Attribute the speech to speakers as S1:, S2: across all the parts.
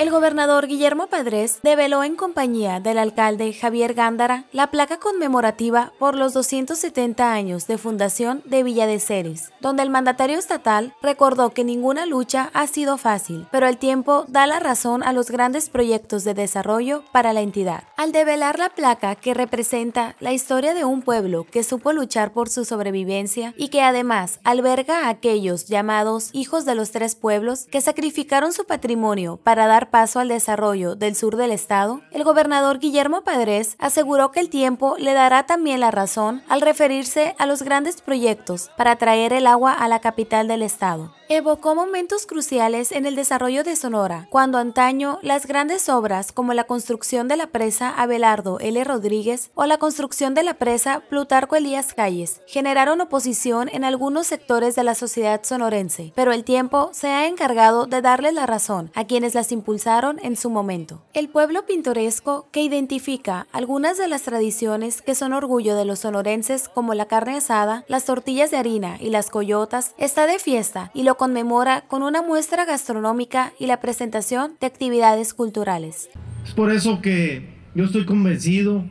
S1: el gobernador Guillermo Padres develó en compañía del alcalde Javier Gándara la placa conmemorativa por los 270 años de fundación de Villa de Ceres, donde el mandatario estatal recordó que ninguna lucha ha sido fácil, pero el tiempo da la razón a los grandes proyectos de desarrollo para la entidad. Al develar la placa que representa la historia de un pueblo que supo luchar por su sobrevivencia y que además alberga a aquellos llamados hijos de los tres pueblos que sacrificaron su patrimonio para dar paso al desarrollo del sur del estado, el gobernador Guillermo Padres aseguró que el tiempo le dará también la razón al referirse a los grandes proyectos para traer el agua a la capital del estado evocó momentos cruciales en el desarrollo de Sonora, cuando antaño las grandes obras como la construcción de la presa Abelardo L. Rodríguez o la construcción de la presa Plutarco Elías Calles generaron oposición en algunos sectores de la sociedad sonorense, pero el tiempo se ha encargado de darle la razón a quienes las impulsaron en su momento. El pueblo pintoresco que identifica algunas de las tradiciones que son orgullo de los sonorenses como la carne asada, las tortillas de harina y las coyotas está de fiesta y lo conmemora con una muestra gastronómica y la presentación de actividades culturales.
S2: Es por eso que yo estoy convencido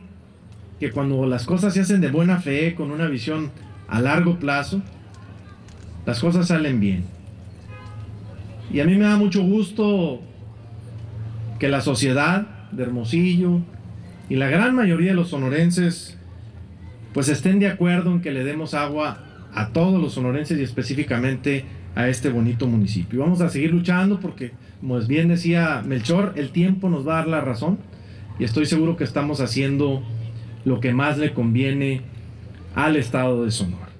S2: que cuando las cosas se hacen de buena fe, con una visión a largo plazo, las cosas salen bien. Y a mí me da mucho gusto que la sociedad de Hermosillo y la gran mayoría de los sonorenses pues estén de acuerdo en que le demos agua a todos los sonorenses y específicamente a este bonito municipio. Vamos a seguir luchando porque, como bien decía Melchor, el tiempo nos va a dar la razón y estoy seguro que estamos haciendo lo que más le conviene al Estado de Sonora.